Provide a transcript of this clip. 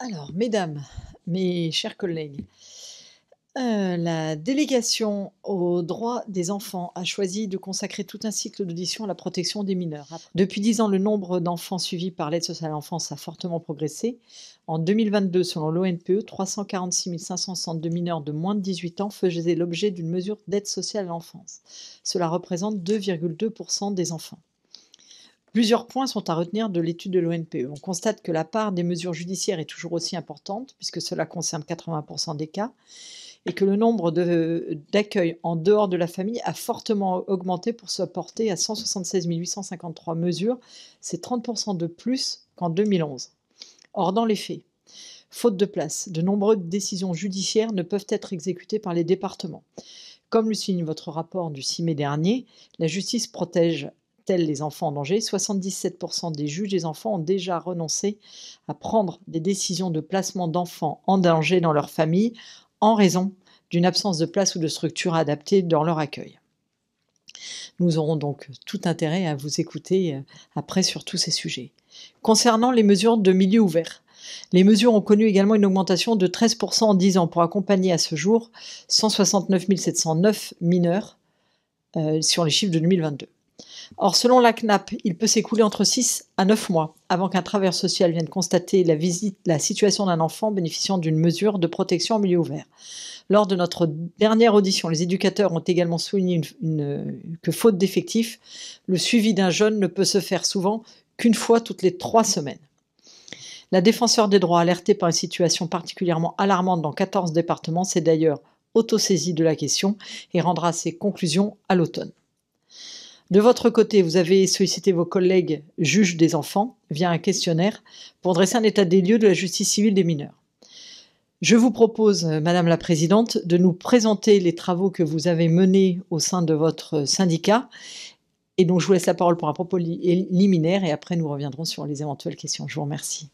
Alors, mesdames, mes chers collègues, euh, la délégation aux droits des enfants a choisi de consacrer tout un cycle d'audition à la protection des mineurs. Depuis 10 ans, le nombre d'enfants suivis par l'aide sociale à l'enfance a fortement progressé. En 2022, selon l'ONPE, 346 562 mineurs de moins de 18 ans faisaient l'objet d'une mesure d'aide sociale à l'enfance. Cela représente 2,2% des enfants. Plusieurs points sont à retenir de l'étude de l'ONPE. On constate que la part des mesures judiciaires est toujours aussi importante, puisque cela concerne 80% des cas, et que le nombre d'accueils en dehors de la famille a fortement augmenté pour se porter à 176 853 mesures. C'est 30% de plus qu'en 2011. Or, dans les faits, faute de place, de nombreuses décisions judiciaires ne peuvent être exécutées par les départements. Comme le signe votre rapport du 6 mai dernier, la justice protège tels les enfants en danger, 77% des juges des enfants ont déjà renoncé à prendre des décisions de placement d'enfants en danger dans leur famille en raison d'une absence de place ou de structure adaptée dans leur accueil. Nous aurons donc tout intérêt à vous écouter euh, après sur tous ces sujets. Concernant les mesures de milieu ouvert, les mesures ont connu également une augmentation de 13% en 10 ans pour accompagner à ce jour 169 709 mineurs euh, sur les chiffres de 2022. Or, selon la CNAP, il peut s'écouler entre 6 à 9 mois avant qu'un travers social vienne constater la, visite, la situation d'un enfant bénéficiant d'une mesure de protection en milieu ouvert. Lors de notre dernière audition, les éducateurs ont également souligné que, faute d'effectifs, le suivi d'un jeune ne peut se faire souvent qu'une fois toutes les trois semaines. La défenseur des droits, alertée par une situation particulièrement alarmante dans 14 départements, s'est d'ailleurs autosaisie de la question et rendra ses conclusions à l'automne. De votre côté, vous avez sollicité vos collègues juges des enfants via un questionnaire pour dresser un état des lieux de la justice civile des mineurs. Je vous propose, Madame la Présidente, de nous présenter les travaux que vous avez menés au sein de votre syndicat. Et donc, je vous laisse la parole pour un propos liminaire et après, nous reviendrons sur les éventuelles questions. Je vous remercie.